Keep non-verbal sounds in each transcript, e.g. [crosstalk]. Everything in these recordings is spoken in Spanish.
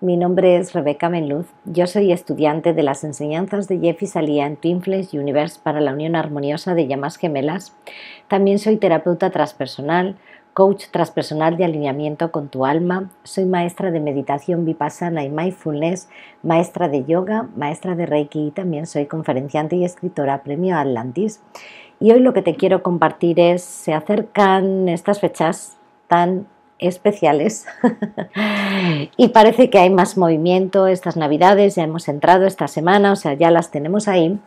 Mi nombre es Rebeca Menluz. Yo soy estudiante de las enseñanzas de Jeff y Salía en Twin Universe para la Unión Armoniosa de Llamas Gemelas. También soy terapeuta transpersonal, coach transpersonal de alineamiento con tu alma. Soy maestra de meditación vipassana y mindfulness, maestra de yoga, maestra de reiki y también soy conferenciante y escritora premio Atlantis. Y hoy lo que te quiero compartir es, se acercan estas fechas tan especiales. [laughs] y parece que hay más movimiento estas navidades, ya hemos entrado esta semana, o sea, ya las tenemos ahí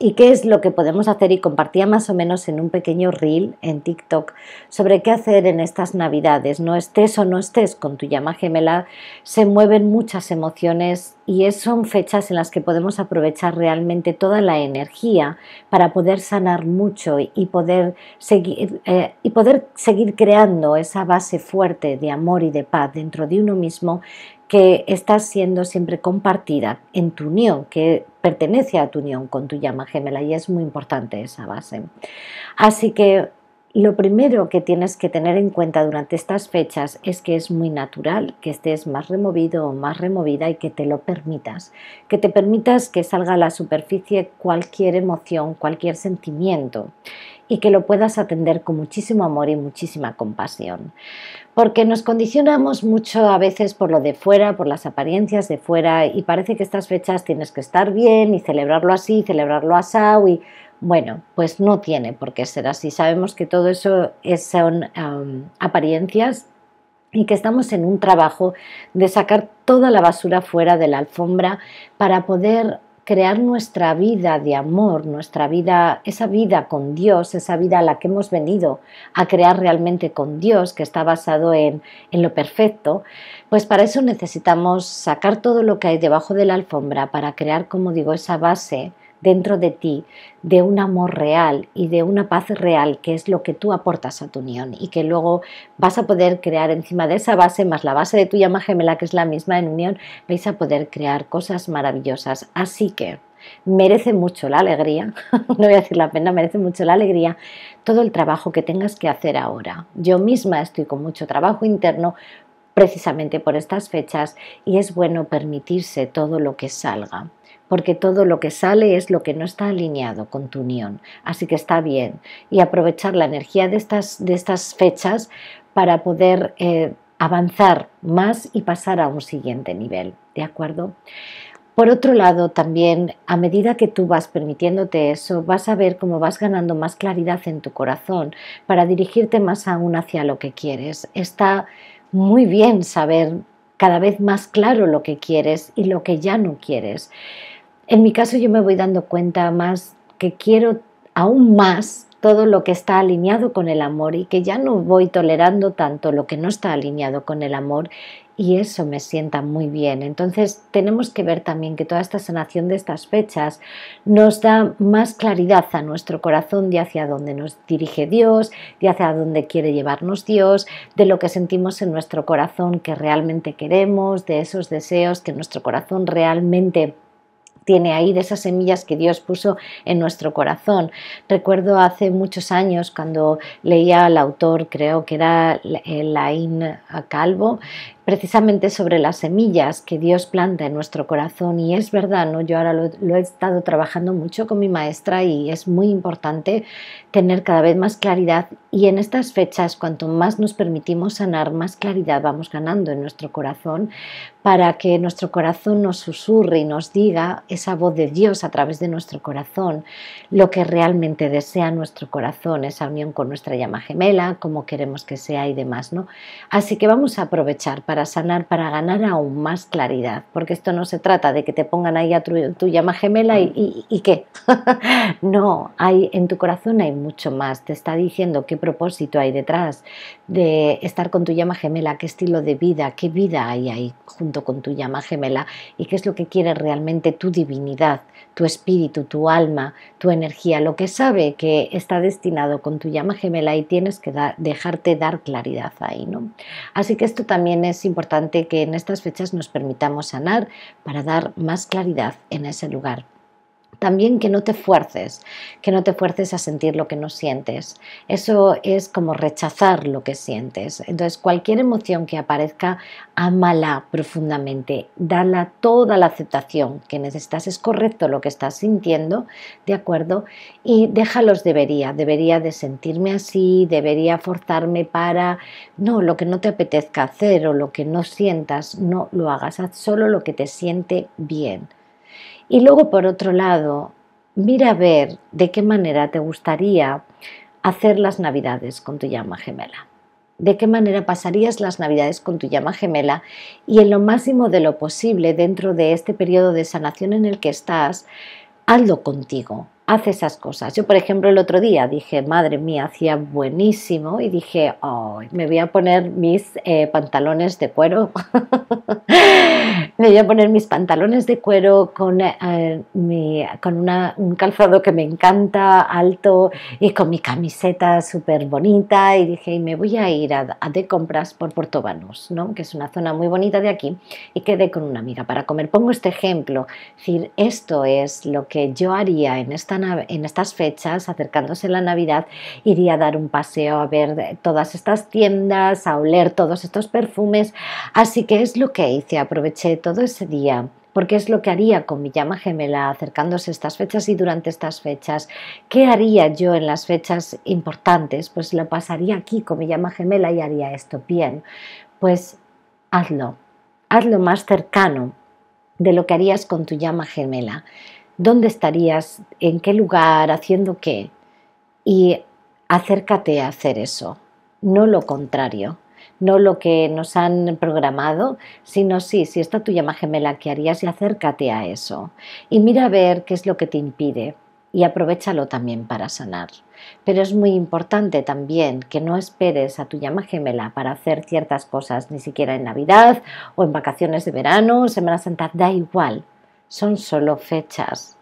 y qué es lo que podemos hacer y compartía más o menos en un pequeño reel en TikTok sobre qué hacer en estas navidades, no estés o no estés con tu llama gemela, se mueven muchas emociones y son fechas en las que podemos aprovechar realmente toda la energía para poder sanar mucho y poder seguir, eh, y poder seguir creando esa base fuerte de amor y de paz dentro de uno mismo que está siendo siempre compartida en tu unión, que pertenece a tu unión con tu llama gemela y es muy importante esa base. Así que lo primero que tienes que tener en cuenta durante estas fechas es que es muy natural que estés más removido o más removida y que te lo permitas, que te permitas que salga a la superficie cualquier emoción, cualquier sentimiento y que lo puedas atender con muchísimo amor y muchísima compasión. Porque nos condicionamos mucho a veces por lo de fuera, por las apariencias de fuera y parece que estas fechas tienes que estar bien y celebrarlo así, celebrarlo así y bueno, pues no tiene por qué ser así. Sabemos que todo eso es, son apariencias y que estamos en un trabajo de sacar toda la basura fuera de la alfombra para poder crear nuestra vida de amor, nuestra vida, esa vida con Dios, esa vida a la que hemos venido a crear realmente con Dios, que está basado en, lo perfecto, pues para eso necesitamos sacar todo lo que hay debajo de la alfombra para crear, como digo, esa base dentro de ti de un amor real y de una paz real, que es lo que tú aportas a tu unión y que luego vas a poder crear encima de esa base, más la base de tu llama gemela, que es la misma en unión, vais a poder crear cosas maravillosas. Así que merece mucho la alegría, [laughs] no voy a decir la pena, merece mucho la alegría todo el trabajo que tengas que hacer ahora. Yo misma estoy con mucho trabajo interno precisamente por estas fechas y es bueno permitirse todo lo que salga porque todo lo que sale es lo que no está alineado con tu unión. Así que está bien. Y aprovechar la energía de estas, de estas fechas para poder eh, avanzar más y pasar a un siguiente nivel. ¿De acuerdo? Por otro lado, también a medida que tú vas permitiéndote eso, vas a ver cómo vas ganando más claridad en tu corazón para dirigirte más aún hacia lo que quieres. Está muy bien saber cada vez más claro lo que quieres y lo que ya no quieres. En mi caso yo me voy dando cuenta más que quiero aún más todo lo que está alineado con el amor y que ya no voy tolerando tanto lo que no está alineado con el amor y eso me sienta muy bien. Entonces tenemos que ver también que toda esta sanación de estas fechas nos da más claridad a nuestro corazón de hacia dónde nos dirige Dios, de hacia dónde quiere llevarnos Dios, de lo que sentimos en nuestro corazón que realmente queremos, de esos deseos que nuestro corazón realmente tiene ahí, de esas semillas que Dios puso en nuestro corazón. Recuerdo hace muchos años cuando leía al autor, creo que era Elaine Calvo, precisamente sobre las semillas que Dios planta en nuestro corazón. Y es verdad, ¿no? yo ahora lo, he estado trabajando mucho con mi maestra y es muy importante tener cada vez más claridad. Y en estas fechas, cuanto más nos permitimos sanar, más claridad vamos ganando en nuestro corazón para que nuestro corazón nos susurre y nos diga esa voz de Dios a través de nuestro corazón, lo que realmente desea nuestro corazón, esa unión con nuestra llama gemela, como queremos que sea y demás. ¿no? Así que vamos a aprovechar para sanar, para ganar aún más claridad, porque esto no se trata de que te pongan ahí a tu, llama gemela y, y qué. [laughs] no, hay, en tu corazón hay mucho más, te está diciendo qué propósito hay detrás de estar con tu llama gemela, qué estilo de vida, qué vida hay ahí junto con tu llama gemela y qué es lo que quiere realmente tu divinidad tu espíritu, tu alma, tu energía, lo que sabe que está destinado con tu llama gemela y tienes que dejarte dar claridad ahí, Así que esto también es importante que en estas fechas nos permitamos sanar para dar más claridad en ese lugar también que no te fuerces, que no te fuerces a sentir lo que no sientes. Eso es como rechazar lo que sientes. Entonces, cualquier emoción que aparezca, amala profundamente, dala toda la aceptación que necesitas. Es correcto lo que estás sintiendo, ¿de acuerdo? Y déjalos debería, debería de sentirme así, debería forzarme para... No, lo que no te apetezca hacer o lo que no sientas, no lo hagas. Haz solo lo que te siente bien y luego, por otro lado, mira a ver de qué manera te gustaría hacer las navidades con tu llama gemela. De qué manera pasarías las navidades con tu llama gemela y en lo máximo de lo posible dentro de este periodo de sanación en el que estás, hazlo contigo, haz esas cosas. Yo, por ejemplo, el otro día dije, madre mía, hacía buenísimo y dije, me voy a poner mis eh, pantalones de cuero [laughs] me voy a poner mis pantalones de cuero con, eh, con un calzado que me encanta, alto, y con mi camiseta súper bonita. Y dije, me voy a ir a, de compras por Portobanos ¿no? que es una zona muy bonita de aquí, y quedé con una amiga para comer. Pongo este ejemplo, decir, esto es lo que yo haría en, esta, en estas fechas, acercándose la Navidad, iría a dar un paseo a ver todas estas tiendas, a oler todos estos perfumes. Así que es lo que hice, aproveché todo ese día, porque es lo que haría con mi llama gemela acercándose estas fechas y durante estas fechas. ¿Qué haría yo en las fechas importantes? Pues lo pasaría aquí con mi llama gemela y haría esto bien. Pues hazlo, hazlo más cercano de lo que harías con tu llama gemela. ¿Dónde estarías? ¿En qué lugar? ¿Haciendo qué? Y acércate a hacer eso, no lo contrario no lo que nos han programado, sino sí, si está tu llama gemela, ¿qué harías? Y acércate a eso. Y mira a ver qué es lo que te impide y aprovechalo también para sanar. Pero es muy importante también que no esperes a tu llama gemela para hacer ciertas cosas, ni siquiera en Navidad o en vacaciones de verano, Semana Santa, da igual, son solo fechas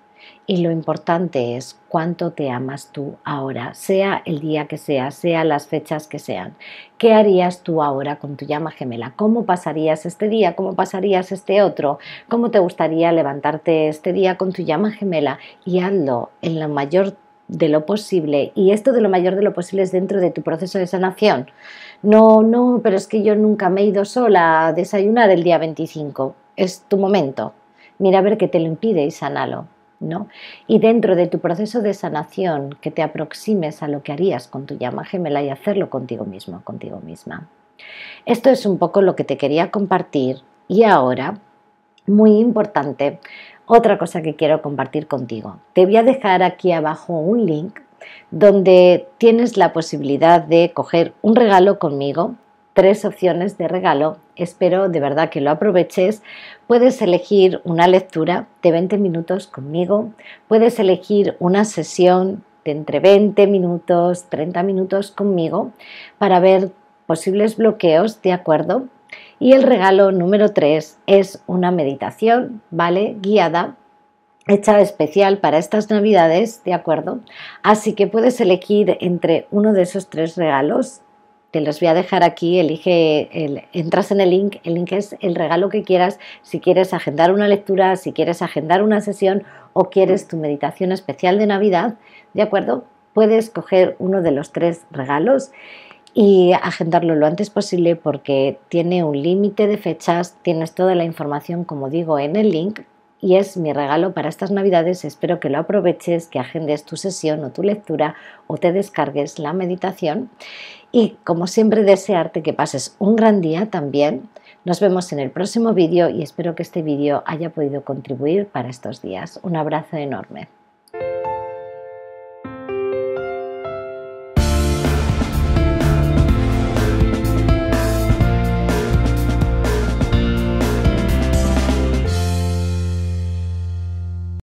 y lo importante es cuánto te amas tú ahora, sea el día que sea, sea las fechas que sean. ¿Qué harías tú ahora con tu llama gemela? ¿Cómo pasarías este día? ¿Cómo pasarías este otro? ¿Cómo te gustaría levantarte este día con tu llama gemela? Y hazlo en lo mayor de lo posible. Y esto de lo mayor de lo posible es dentro de tu proceso de sanación. No, no, pero es que yo nunca me he ido sola a desayunar el día 25. Es tu momento. Mira a ver qué te lo impide y sánalo. Y dentro de tu proceso de sanación, que te aproximes a lo que harías con tu llama gemela y hacerlo contigo mismo, contigo misma. Esto es un poco lo que te quería compartir y ahora, muy importante, otra cosa que quiero compartir contigo. Te voy a dejar aquí abajo un link donde tienes la posibilidad de coger un regalo conmigo tres opciones de regalo. Espero de verdad que lo aproveches. Puedes elegir una lectura de 20 minutos conmigo. Puedes elegir una sesión de entre 20 minutos, 30 minutos conmigo para ver posibles bloqueos, ¿de acuerdo? Y el regalo número 3 es una meditación, ¿vale? Guiada hecha especial para estas navidades, ¿de acuerdo? Así que puedes elegir entre uno de esos tres regalos que los voy a dejar aquí, elige, entras en el link, el link es el regalo que quieras, si quieres agendar una lectura, si quieres agendar una sesión o quieres tu meditación especial de Navidad, ¿de acuerdo? Puedes coger uno de los tres regalos y agendarlo lo antes posible porque tiene un límite de fechas, tienes toda la información, como digo, en el link y es mi regalo para estas navidades. Espero que lo aproveches, que agendes tu sesión o tu lectura o te descargues la meditación. Y como siempre desearte que pases un gran día también. Nos vemos en el próximo vídeo y espero que este vídeo haya podido contribuir para estos días. Un abrazo enorme.